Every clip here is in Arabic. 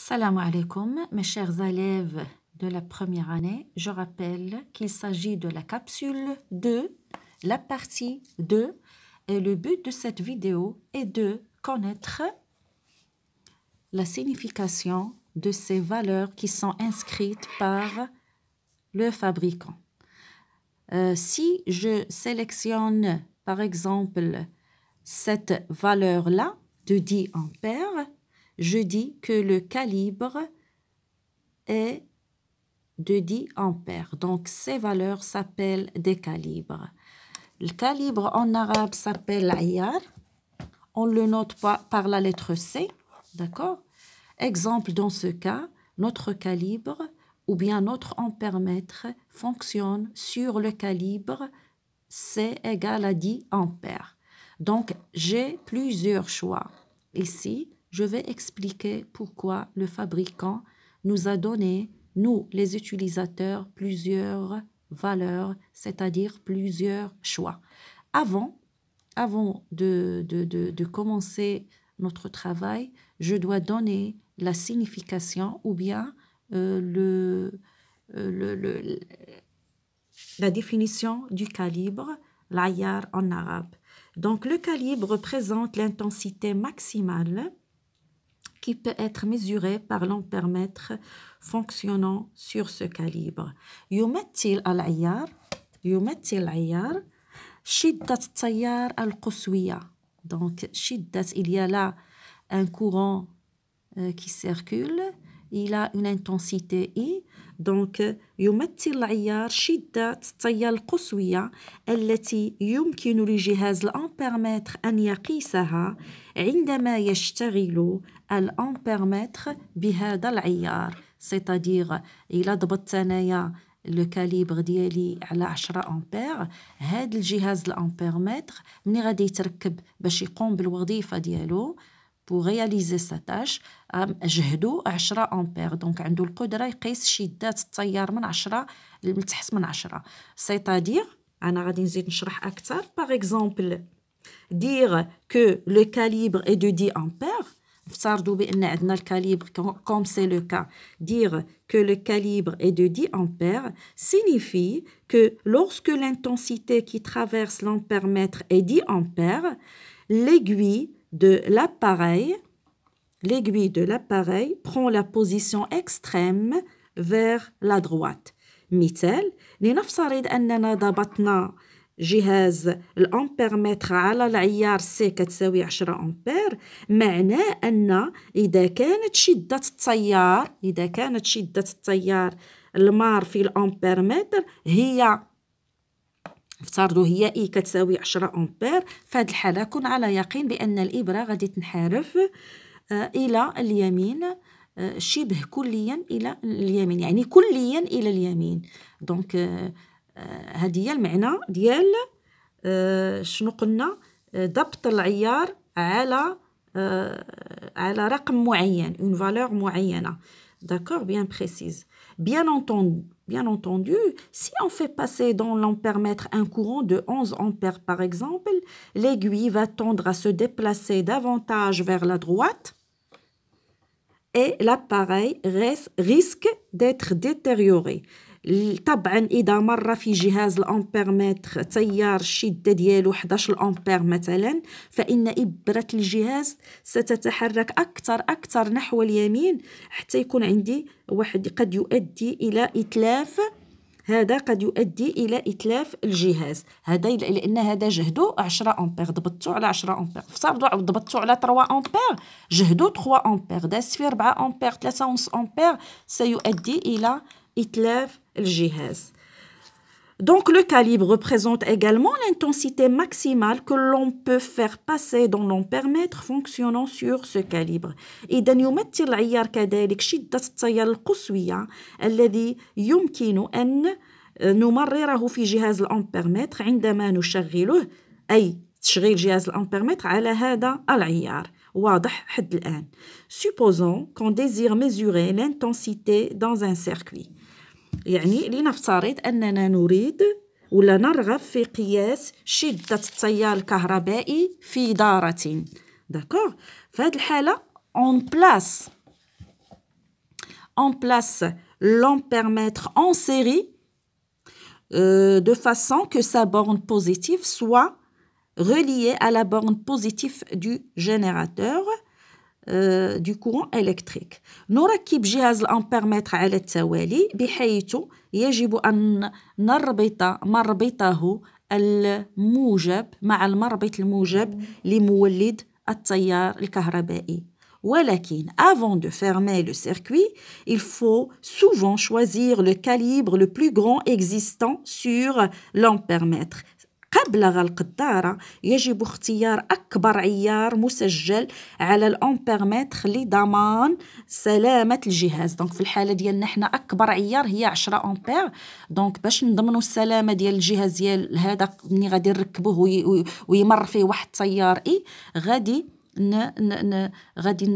Salam alaikum, mes chers élèves de la première année. Je rappelle qu'il s'agit de la capsule 2, la partie 2. Et le but de cette vidéo est de connaître la signification de ces valeurs qui sont inscrites par le fabricant. Euh, si je sélectionne, par exemple, cette valeur-là de 10 ampères, je dis que le calibre est de 10 ampères. Donc, ces valeurs s'appellent des calibres. Le calibre en arabe s'appelle ayar. On le note par la lettre C, d'accord Exemple, dans ce cas, notre calibre ou bien notre ampèremètre fonctionne sur le calibre C égale à 10 ampères. Donc, j'ai plusieurs choix. Ici, je vais expliquer pourquoi le fabricant nous a donné, nous les utilisateurs, plusieurs valeurs, c'est-à-dire plusieurs choix. Avant, avant de, commencer notre travail, je dois donner la signification ou bien euh, euh, le, la définition du calibre, l'ayar en arabe. Donc le calibre représente l'intensité maximale qui peut être mesuré par l'ampèremètre fonctionnant sur ce calibre. Donc il y a là un courant euh, qui circule, il a une intensité I. دونك يمثل العيار شدة التيار القصوية التي يمكن لجهاز الأمبيرمتر أن يقيسها عندما يشتغل الأمبيرمتر بهذا العيار سيتادير إلا ضبطت أنايا لو كاليبر ديالي على 10 امبير هاد الجهاز الامبيرمتر ملي غادي يتركب باش يقوم بالوظيفه ديالو pour réaliser sa tâche, j'ai eu 10 ampères. Donc, j'ai eu la capacité de calculer la puissance de la 10 ampères. C'est-à-dire, je vais vous expliquer plus. Par exemple, dire que le calibre est de 10 ampères, c'est-à-dire que le calibre est de 10 ampères, signifie que lorsque l'intensité qui traverse l'ampère maître est de 10 ampères, l'aiguille de l'appareil, l'aiguille de l'appareil prend la position extrême vers la droite. مثال لنفترض اننا ضبطنا جهاز الأمبيرمتر على العيار سي كتساوي 10 أمبير معناه ان اذا كانت شدة التيار اذا كانت شدة التيار المار في الأمبيرمتر هي نفترضوا هي اي كتساوي 10 امبير في هذه الحاله كن على يقين بان الابره غادي تنحرف آه، الى اليمين آه، شبه كليا الى اليمين يعني كليا الى اليمين دونك هذه آه، هي المعنى ديال شنو قلنا ضبط العيار على على رقم معين اون فالور معينه داكور بيان بريسيز Bien entendu, bien entendu, si on fait passer dans l'ampère-mètre un courant de 11 ampères par exemple, l'aiguille va tendre à se déplacer davantage vers la droite et l'appareil risque d'être détérioré. طبعا اذا مر في جهاز الامبيرمتر تيار الشده ديالو 11 الامبير مثلا فان ابره الجهاز ستتحرك اكثر اكثر نحو اليمين حتى يكون عندي واحد قد يؤدي الى اتلاف هذا قد يؤدي الى اتلاف الجهاز هذا لان هذا جهده 10 امبير ضبطتو على 10 امبير افترضوا ضبطتو على 3 امبير جهده 3 امبير داس في 4 امبير 3 امبير سيؤدي الى le Donc le calibre représente également l'intensité maximale que l'on peut faire passer dans l'ampèremètre fonctionnant sur ce calibre. Il y a كذلك شدة التيار القصوية الذي يمكن أن نمرره في جهاز الأمبيرمتر عندما نشغله أي تشغيل جهاز الأمبيرمتر على هذا العيار. واضح حد الآن. Supposons qu'on désire mesurer l'intensité dans un circuit. يعني لنفترض أننا نريد on place on en série euh, de façon que sa borne positive soit reliée à la borne positive du générateur euh, du courant électrique. Nous raccordons le galvanomètre en série, de sorte que nous devons connecter son positif au positif du générateur de courant électrique. Mais avant de fermer le circuit, il faut souvent choisir le calibre le plus grand existant sur le قبل غلق الدارة يجب اختيار أكبر عيار مسجل على الأمبيرمتر لضمان سلامة الجهاز دونك في الحالة ديالنا حنا أكبر عيار هي 10 أمبير دونك باش نضمنوا السلامة ديال الجهاز ديال هذا ملي غادي نركبوه ويمر فيه واحد التيار إي غادي ن ن ن غادي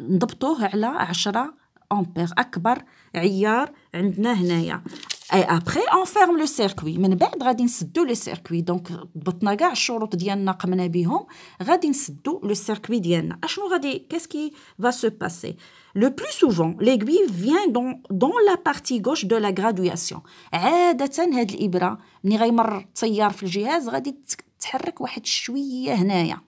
نضبطوه على 10 أمبير أكبر عيار عندنا هنايا اي ابخي فيرم لو سيركوي من بعد غادي نسدو لو سيركوي دونك ضبطنا كاع الشروط ديالنا قمنا بهم غادي نسدو لو سيركوي ديالنا اشنو غادي كاسكي فا سو باسي Le plus souvent, l'aiguille vient dans, dans la partie gauche de la graduation. عادة هاد الإبرة ملي غيمر التيار في الجهاز غادي تحرك واحد شوية هنايا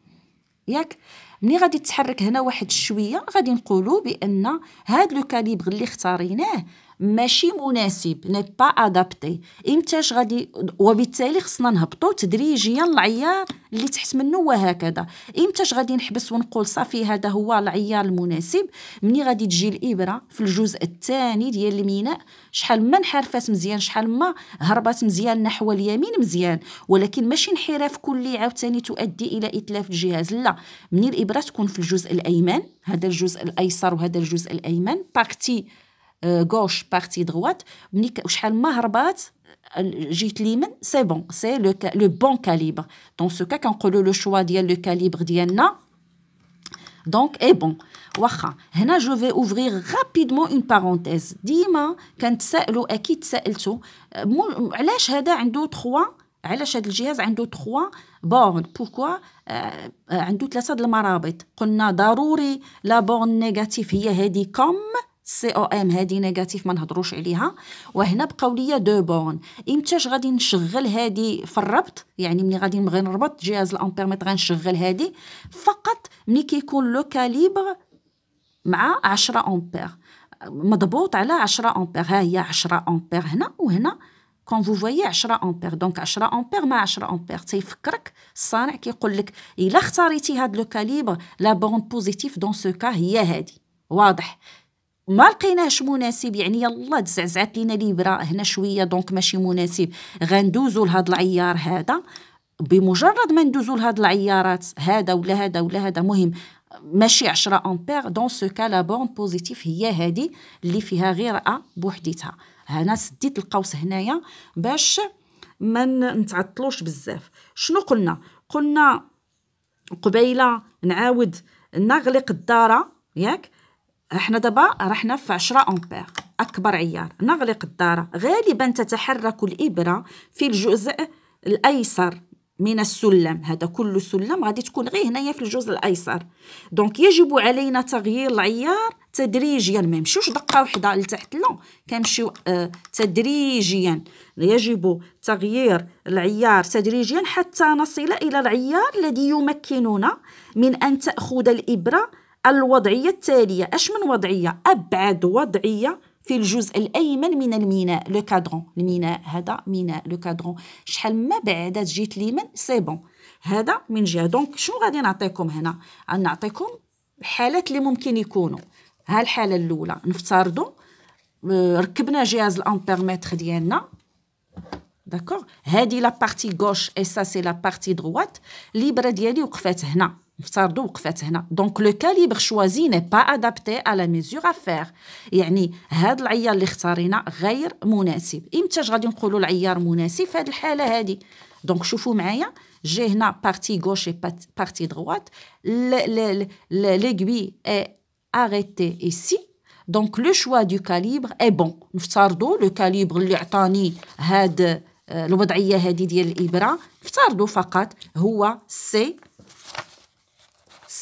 ياك ملي غادي تحرك هنا واحد شوية غادي نقولوا بأن هاد لو كاليبغ اللي اختاريناه ماشي مناسب ني با ادابتي امتاش غادي وبالتالي خصنا نهبطو تدريجيا العيار اللي تحت منه وهكذا امتاش غادي نحبس ونقول صافي هذا هو العيار المناسب مني غادي تجي الابره في الجزء الثاني ديال الميناء شحال ما انحرفات مزيان شحال ما هربات مزيان نحو اليمين مزيان ولكن ماشي انحراف كلي عاوتاني تؤدي الى اتلاف الجهاز لا مني الابره تكون في الجزء الايمن هذا الجزء الايسر وهذا الجزء الايمن باكتي غوش بارتي دغوات ملي وشحال ما هربات جيت ليمن سي بون سي لو لو بون كاليبر دون سو كا كنقولوا لو شوا ديال لو كاليبر ديالنا دونك اي بون واخا هنا جو في اوفرير رابيدمون اون بارونتيز ديما كنتسائلوا اكيد سالتو علاش هذا عنده 3 علاش هذا الجهاز عنده 3 بورن بوركوا آه عنده ثلاثه د المرابط قلنا ضروري لا بورن نيجاتيف هي هذه كوم سي او ام هادي نيجاتيف ما نهضروش عليها وهنا بقاو ليا دو بون امتاش غادي نشغل هادي في الربط يعني ملي غادي نبغي نربط جهاز الامبيرمتر غنشغل هادي فقط ملي كيكون لو كاليبر مع 10 امبير مضبوط على 10 امبير ها هي 10 امبير هنا وهنا كون فو فوي 10 امبير دونك 10 امبير مع 10 امبير تيفكرك الصانع كيقول لك الا اختاريتي هاد لو كاليبر لا بون بوزيتيف دون سو كا هي هادي واضح ما لقيناهش مناسب يعني يلا تزعزعت لينا ليبرا هنا شويه دونك ماشي مناسب غندوزو لهاد العيار هذا بمجرد ما ندوزو لهاد العيارات هذا ولا هذا ولا هذا مهم ماشي 10 امبير دون سو كا لا بون بوزيتيف هي هذه اللي فيها غير ا بوحديتها هنا سديت القوس هنايا باش ما نتعطلوش بزاف شنو قلنا قلنا قبيله نعاود نغلق الداره ياك احنا دابا رحنا في 10 امبير اكبر عيار نغلق الداره غالبا تتحرك الابره في الجزء الايسر من السلم هذا كل سلم غادي تكون غير هنايا في الجزء الايسر دونك يجب علينا تغيير العيار تدريجيا ما يمشيوش دقه وحده لتحت لا كنمشيو آه تدريجيا يجب تغيير العيار تدريجيا حتى نصل الى العيار الذي يمكننا من ان تاخذ الابره الوضعية التالية أش من وضعية أبعد وضعية في الجزء الايمن من الميناء لو كادرون الميناء هذا ميناء لو كادرون شحال ما بعدت جهه ليمن سي بون هذا من جهه دونك شنو غادي نعطيكم هنا غنعطيكم الحالات اللي ممكن يكونوا ها الحاله الاولى نفترضوا آه، ركبنا جهاز الامبيرمتر ديالنا داكور هذه لا بارتي غوش اي سا سي لا بارتي دروات ليبره ديالي وقفات هنا نفترضوا وقفات هنا دونك لو كاليبر شوازي ني با ادابتي على ميزور افير يعني هاد العيار اللي اختارينا غير مناسب امتى غادي نقولوا العيار مناسب في هاد الحاله هادي دونك شوفوا معايا جي هنا بارتي غوش اي بارتي دروات ليغوي اي اريتي ايسي دونك لو شوا دو كاليبر اي بون نفترضوا لو كاليبر اللي عطاني هاد آه، الوضعيه هذه ديال الابره نفترضوا فقط هو سي